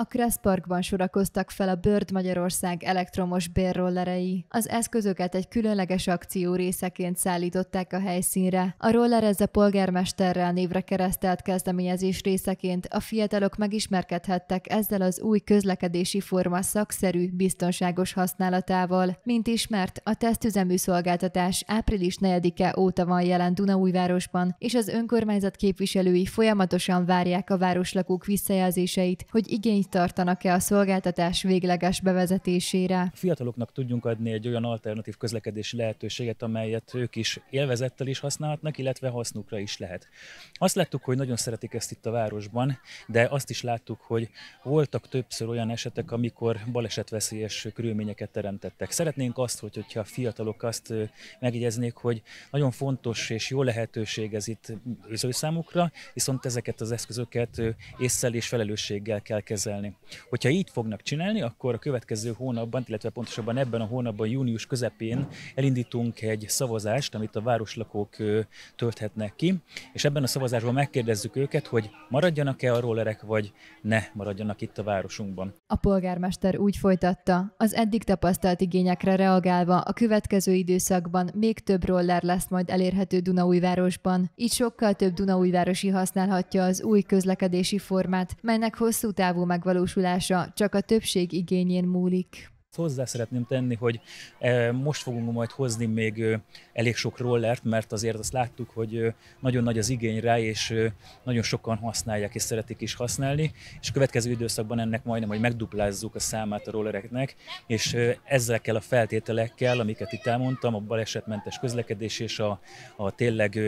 A Crest Parkban sorakoztak fel a Bird Magyarország elektromos bérrollerei. Az eszközöket egy különleges akció részeként szállították a helyszínre. A roller a polgármesterrel névre keresztelt kezdeményezés részeként a fiatalok megismerkedhettek ezzel az új közlekedési forma szakszerű, biztonságos használatával. Mint ismert, a tesztüzemű szolgáltatás április 4-e óta van jelen Dunaújvárosban, és az önkormányzat képviselői folyamatosan várják a városlakók visszajelzéseit, hogy igény tartanak-e a szolgáltatás végleges bevezetésére? A fiataloknak tudjunk adni egy olyan alternatív közlekedési lehetőséget, amelyet ők is élvezettel is használhatnak, illetve hasznukra is lehet. Azt láttuk, hogy nagyon szeretik ezt itt a városban, de azt is láttuk, hogy voltak többször olyan esetek, amikor balesetveszélyes körülményeket teremtettek. Szeretnénk azt, hogy, hogyha a fiatalok azt megjegyeznék, hogy nagyon fontos és jó lehetőség ez itt számukra, viszont ezeket az eszközöket észszel és felelősséggel kell kezelni csinálni. Hogyha így fognak csinálni, akkor a következő hónapban, illetve pontosabban ebben a hónapban, június közepén elindítunk egy szavazást, amit a városlakók tölthetnek ki, és ebben a szavazásban megkérdezzük őket, hogy maradjanak-e a rollerek, vagy ne maradjanak itt a városunkban. A polgármester úgy folytatta, az eddig tapasztalt igényekre reagálva a következő időszakban még több roller lesz majd elérhető Dunaújvárosban, így sokkal több Dunaújvárosi használhatja az új közlekedési formát, melynek hosszú távú meg megvalósulása csak a többség igényén múlik. Hozzá szeretném tenni, hogy eh, most fogunk majd hozni még elég sok rollert, mert azért azt láttuk, hogy nagyon nagy az igény rá, és nagyon sokan használják és szeretik is használni, és a következő időszakban ennek majdnem, hogy megduplázzuk a számát a rollereknek, és ezekkel a feltételekkel, amiket itt elmondtam, a balesetmentes közlekedés és a, a tényleg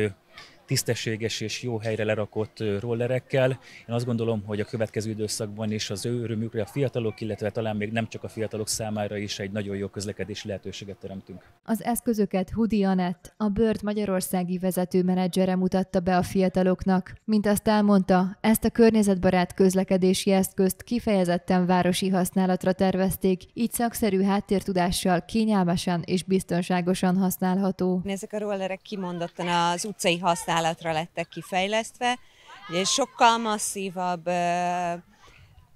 tisztességes és jó helyre lerakott rollerekkel. Én azt gondolom, hogy a következő időszakban is az ő örömükre a fiatalok, illetve talán még nem csak a fiatalok számára is egy nagyon jó közlekedési lehetőséget teremtünk. Az eszközöket Hudi Anett, a Bört Magyarországi vezető menedzsere mutatta be a fiataloknak. Mint azt elmondta, ezt a környezetbarát közlekedési eszközt kifejezetten városi használatra tervezték, így szakszerű háttértudással kényelmesen és biztonságosan használható. Ezek a rollerek kimondottan az utcai használat használatra lettek kifejlesztve. Ugye sokkal masszívabb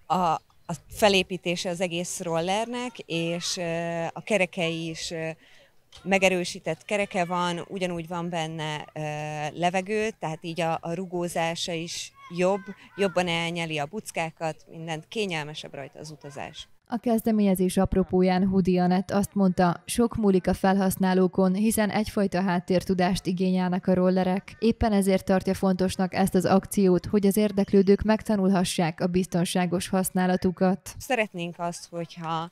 a, a felépítése az egész rollernek, és a kerekei is megerősített kereke van, ugyanúgy van benne levegő, tehát így a, a rugózása is jobb, jobban elnyeli a buckákat, mindent kényelmesebb rajta az utazás. A kezdeményezés apropóján Hudi Anett azt mondta, sok múlik a felhasználókon, hiszen egyfajta háttértudást igényelnek a rollerek. Éppen ezért tartja fontosnak ezt az akciót, hogy az érdeklődők megtanulhassák a biztonságos használatukat. Szeretnénk azt, hogyha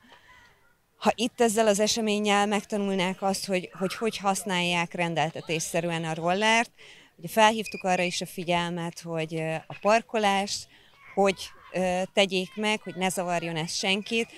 ha itt ezzel az eseménnyel megtanulnák azt, hogy hogy, hogy használják rendeltetésszerűen a rollert, ugye felhívtuk arra is a figyelmet, hogy a parkolást, hogy tegyék meg, hogy ne zavarjon ez senkit,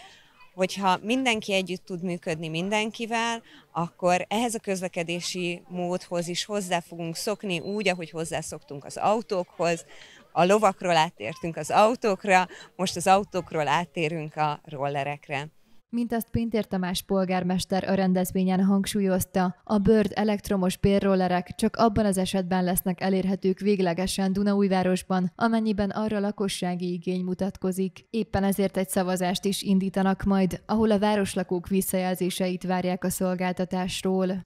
hogyha mindenki együtt tud működni mindenkivel, akkor ehhez a közlekedési módhoz is hozzá fogunk szokni úgy, ahogy hozzászoktunk az autókhoz, a lovakról átértünk az autókra, most az autókról átérünk a rollerekre. Mint azt Pintér Tamás polgármester a rendezvényen hangsúlyozta, a Bird elektromos bérrollerek csak abban az esetben lesznek elérhetők véglegesen Dunaújvárosban, amennyiben arra lakossági igény mutatkozik. Éppen ezért egy szavazást is indítanak majd, ahol a városlakók visszajelzéseit várják a szolgáltatásról.